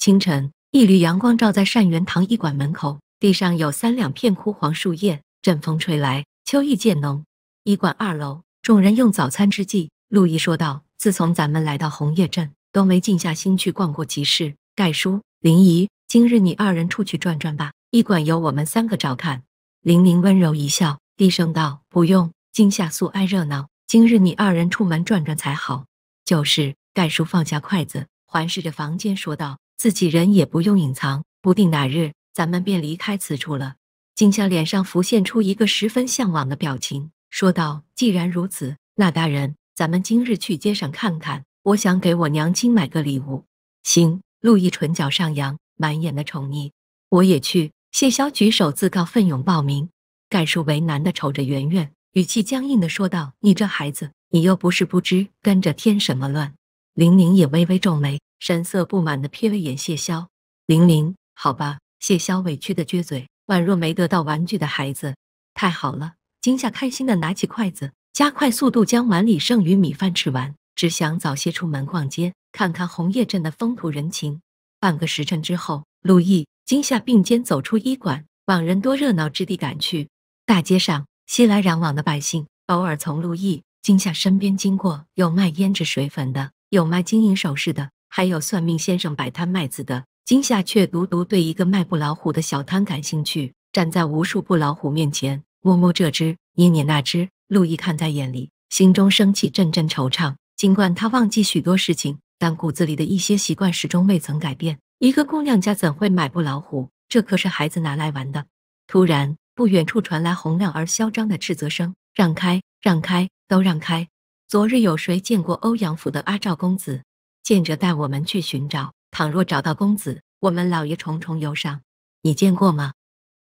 清晨，一缕阳光照在善元堂医馆门口，地上有三两片枯黄树叶。阵风吹来，秋意渐浓。医馆二楼，众人用早餐之际，陆毅说道：“自从咱们来到红叶镇，都没静下心去逛过集市。盖叔、林姨，今日你二人出去转转吧，医馆由我们三个照看。”林玲温柔一笑，低声道：“不用，今夏素爱热闹，今日你二人出门转转才好。”就是盖叔放下筷子，环视着房间说道。自己人也不用隐藏，不定哪日咱们便离开此处了。镜香脸上浮现出一个十分向往的表情，说道：“既然如此，那大人，咱们今日去街上看看，我想给我娘亲买个礼物。”行。陆毅唇角上扬，满眼的宠溺。我也去。谢霄举手，自告奋勇报名。盖叔为难的瞅着圆圆，语气僵硬的说道：“你这孩子，你又不是不知跟着添什么乱。”林玲也微微皱眉。神色不满地瞥了眼谢霄，玲玲，好吧。谢霄委屈的撅嘴，宛若没得到玩具的孩子。太好了，惊夏开心地拿起筷子，加快速度将碗里剩余米饭吃完，只想早些出门逛街，看看红叶镇的风土人情。半个时辰之后，陆毅、惊夏并肩走出医馆，往人多热闹之地赶去。大街上熙来攘往的百姓，偶尔从陆毅、惊夏身边经过，有卖胭脂水粉的，有卖金银首饰的。还有算命先生摆摊卖字的，今夏却独独对一个卖布老虎的小摊感兴趣。站在无数布老虎面前，摸摸这只，捏捏那只。陆毅看在眼里，心中升起阵阵惆怅。尽管他忘记许多事情，但骨子里的一些习惯始终未曾改变。一个姑娘家怎会买布老虎？这可是孩子拿来玩的。突然，不远处传来洪亮而嚣张的斥责声：“让开！让开！都让开！昨日有谁见过欧阳府的阿赵公子？”见者带我们去寻找，倘若找到公子，我们老爷重重有赏。你见过吗？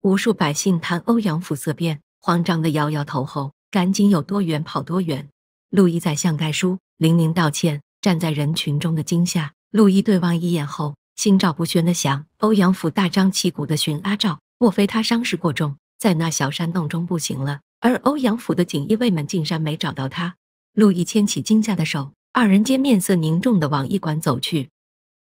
无数百姓谈欧阳府色变，慌张的摇摇头后，赶紧有多远跑多远。陆毅在向盖叔、玲玲道歉，站在人群中的惊吓。陆毅对望一眼后，心照不宣的想：欧阳府大张旗鼓的寻阿赵，莫非他伤势过重，在那小山洞中不行了？而欧阳府的锦衣卫们竟然没找到他。陆毅牵起金吓的手。二人皆面色凝重地往驿馆走去。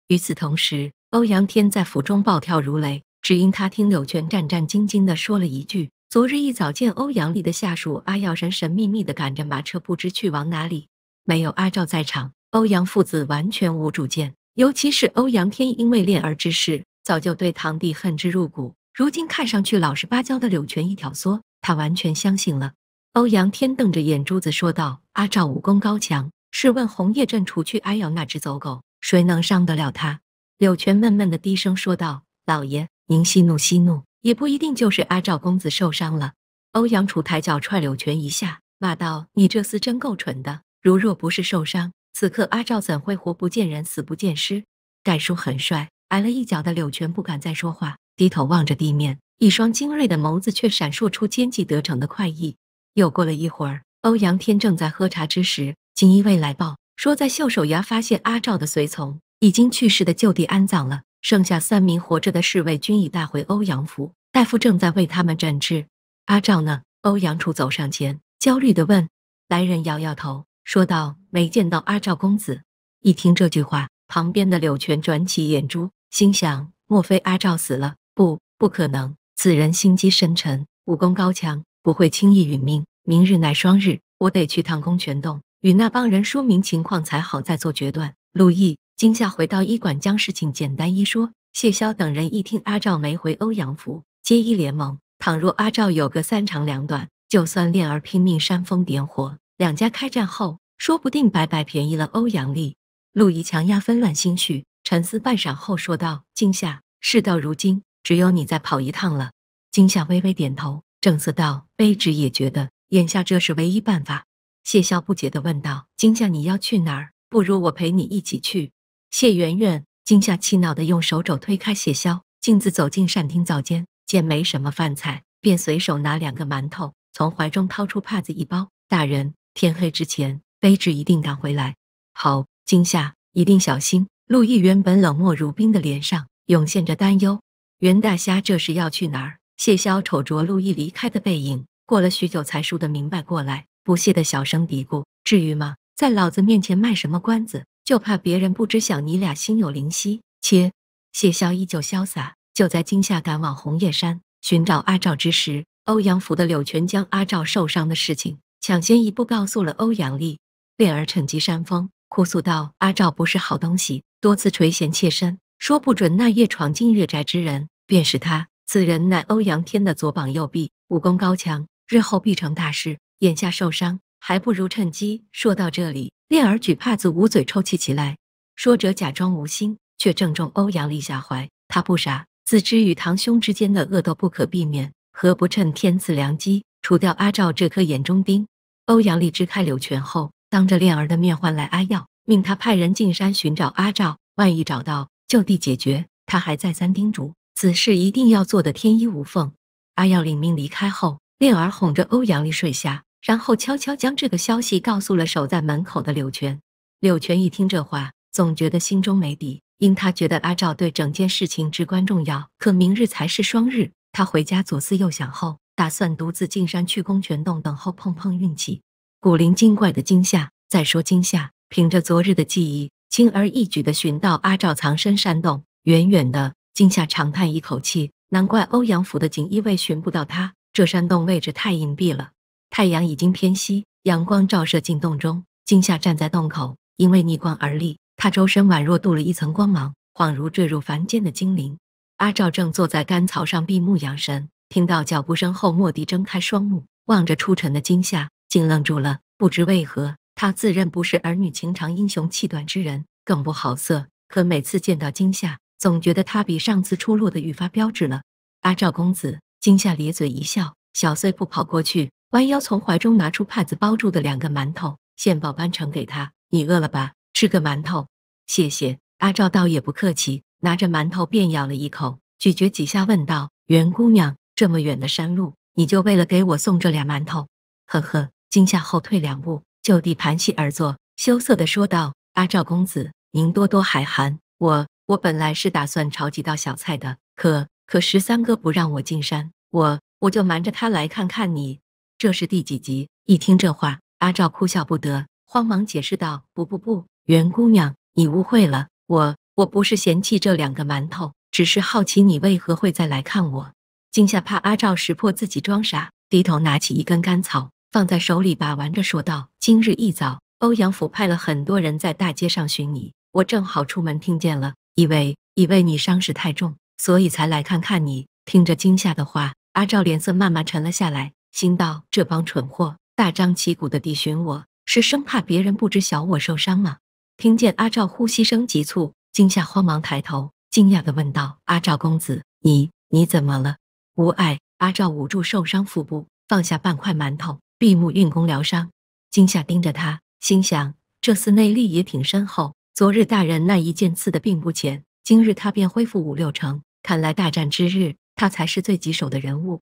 与此同时，欧阳天在府中暴跳如雷，只因他听柳泉战战兢兢地说了一句：“昨日一早见欧阳丽的下属阿耀神神秘秘地赶着马车，不知去往哪里。”没有阿照在场，欧阳父子完全无主见。尤其是欧阳天，因为恋儿之事，早就对堂弟恨之入骨。如今看上去老实巴交的柳泉一挑唆，他完全相信了。欧阳天瞪着眼珠子说道：“阿照武功高强。”试问红叶镇，除去阿瑶那只走狗，谁能伤得了他？柳泉闷闷的低声说道：“老爷，您息怒，息怒！也不一定就是阿赵公子受伤了。”欧阳楚抬脚踹柳泉一下，骂道：“你这厮真够蠢的！如若不是受伤，此刻阿赵怎会活不见人，死不见尸？”戴叔很帅，挨了一脚的柳泉不敢再说话，低头望着地面，一双精锐的眸子却闪烁出奸计得逞的快意。又过了一会儿，欧阳天正在喝茶之时。锦衣卫来报说，在秀手崖发现阿赵的随从已经去世的就地安葬了，剩下三名活着的侍卫均已带回欧阳府，大夫正在为他们诊治。阿赵呢？欧阳楚走上前，焦虑地问。来人摇摇头，说道：“没见到阿赵公子。”一听这句话，旁边的柳泉转起眼珠，心想：莫非阿赵死了？不，不可能。此人心机深沉，武功高强，不会轻易殒命。明日乃双日，我得去趟宫泉洞。与那帮人说明情况才好，再做决断。陆毅惊吓回到医馆，将事情简单一说。谢霄等人一听阿赵没回欧阳府，皆一连懵。倘若阿赵有个三长两短，就算练儿拼命煽风点火，两家开战后，说不定白白便宜了欧阳丽。陆毅强压纷乱心绪，沉思半晌后说道：“惊吓，事到如今，只有你再跑一趟了。”惊吓微微点头，正色道：“卑职也觉得，眼下这是唯一办法。”谢霄不解地问道：“今夏，你要去哪儿？不如我陪你一起去。”谢圆圆惊夏气恼地用手肘推开谢霄，径自走进膳厅灶间，见没什么饭菜，便随手拿两个馒头，从怀中掏出帕子一包。大人，天黑之前，卑职一定赶回来。好，今夏，一定小心。陆毅原本冷漠如冰的脸上，涌现着担忧。袁大虾，这是要去哪儿？谢霄瞅着陆毅离开的背影，过了许久才倏地明白过来。不屑的小声嘀咕：“至于吗？在老子面前卖什么关子？就怕别人不知晓你俩心有灵犀。”切，谢霄依旧潇洒。就在惊夏赶往红叶山寻找阿赵之时，欧阳府的柳泉将阿赵受伤的事情抢先一步告诉了欧阳丽。丽儿趁机煽风，哭诉道：“阿赵不是好东西，多次垂涎妾身，说不准那夜闯进月宅之人便是他。此人乃欧阳天的左膀右臂，武功高强，日后必成大事。”眼下受伤，还不如趁机说到这里。恋儿举帕子捂嘴抽泣起来，说着假装无心，却正中欧阳丽下怀。他不傻，自知与堂兄之间的恶斗不可避免，何不趁天赐良机除掉阿赵这颗眼中钉？欧阳丽支开柳泉后，当着恋儿的面唤来阿耀，命他派人进山寻找阿兆，万一找到，就地解决。他还再三叮嘱此事一定要做得天衣无缝。阿耀领命离开后，恋儿哄着欧阳丽睡下。然后悄悄将这个消息告诉了守在门口的柳泉。柳泉一听这话，总觉得心中没底，因他觉得阿赵对整件事情至关重要。可明日才是双日，他回家左思右想后，打算独自进山去公泉洞等候，碰碰运气。古灵精怪的惊吓，再说惊吓，凭着昨日的记忆，轻而易举的寻到阿赵藏身山洞。远远的，惊吓长叹一口气，难怪欧阳府的锦衣卫寻不到他，这山洞位置太隐蔽了。太阳已经偏西，阳光照射进洞中。惊吓站在洞口，因为逆光而立，他周身宛若镀了一层光芒，恍如坠入凡间的精灵。阿赵正坐在干草上闭目养神，听到脚步声后蓦地睁开双目，望着出尘的惊吓，竟愣住了。不知为何，他自认不是儿女情长、英雄气短之人，更不好色，可每次见到惊吓，总觉得他比上次出落的愈发标致了。阿赵公子，惊吓咧嘴一笑，小碎步跑过去。弯腰从怀中拿出帕子包住的两个馒头，现宝般呈给他：“你饿了吧？吃个馒头。”谢谢阿赵，倒也不客气，拿着馒头便咬了一口，咀嚼几下，问道：“袁姑娘，这么远的山路，你就为了给我送这俩馒头？”呵呵，惊吓后退两步，就地盘膝而坐，羞涩的说道：“阿赵公子，您多多海涵。我我本来是打算炒几道小菜的，可可十三哥不让我进山，我我就瞒着他来看看你。”这是第几集？一听这话，阿照哭笑不得，慌忙解释道：“不不不，袁姑娘，你误会了，我我不是嫌弃这两个馒头，只是好奇你为何会再来看我。”惊吓怕阿照识破自己装傻，低头拿起一根干草，放在手里把玩着，说道：“今日一早，欧阳府派了很多人在大街上寻你，我正好出门听见了，以为以为你伤势太重，所以才来看看你。”听着惊吓的话，阿照脸色慢慢沉了下来。心道：“这帮蠢货大张旗鼓的地寻我，是生怕别人不知晓我受伤吗？”听见阿赵呼吸声急促，惊吓慌忙抬头，惊讶地问道：“阿赵公子，你你怎么了？无碍。”阿赵捂住受伤腹部，放下半块馒头，闭目运功疗伤。惊吓盯着他，心想：“这厮内力也挺深厚。昨日大人那一剑刺的并不浅，今日他便恢复五六成。看来大战之日，他才是最棘手的人物。”